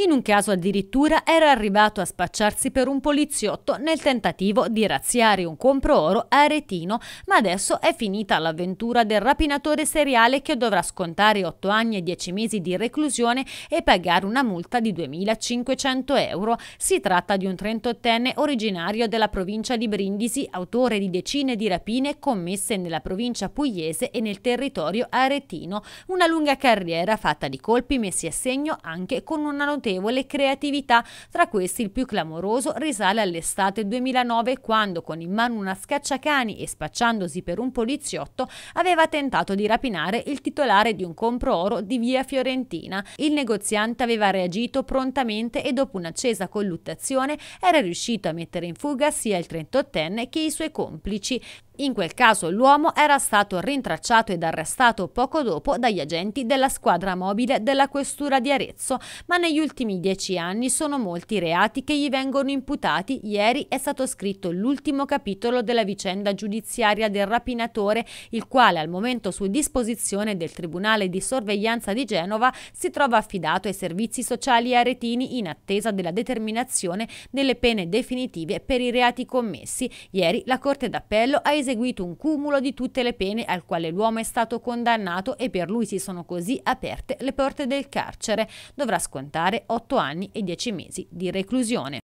In un caso addirittura era arrivato a spacciarsi per un poliziotto nel tentativo di razziare un comprooro a Aretino, ma adesso è finita l'avventura del rapinatore seriale che dovrà scontare 8 anni e 10 mesi di reclusione e pagare una multa di 2.500 euro. Si tratta di un 38enne originario della provincia di Brindisi, autore di decine di rapine commesse nella provincia pugliese e nel territorio aretino. Una lunga carriera fatta di colpi messi a segno anche con una notizia notevole creatività, tra questi il più clamoroso risale all'estate 2009 quando con in mano una scacciacani e spacciandosi per un poliziotto aveva tentato di rapinare il titolare di un compro oro di via Fiorentina. Il negoziante aveva reagito prontamente e dopo un'accesa colluttazione era riuscito a mettere in fuga sia il 38enne che i suoi complici. In quel caso l'uomo era stato rintracciato ed arrestato poco dopo dagli agenti della squadra mobile della questura di Arezzo, ma negli ultimi dieci anni sono molti i reati che gli vengono imputati. Ieri è stato scritto l'ultimo capitolo della vicenda giudiziaria del rapinatore, il quale al momento su disposizione del Tribunale di Sorveglianza di Genova si trova affidato ai servizi sociali aretini in attesa della determinazione delle pene definitive per i reati commessi. Ieri la Corte d'Appello ha esercitato eseguito un cumulo di tutte le pene al quale l'uomo è stato condannato e per lui si sono così aperte le porte del carcere. Dovrà scontare 8 anni e 10 mesi di reclusione.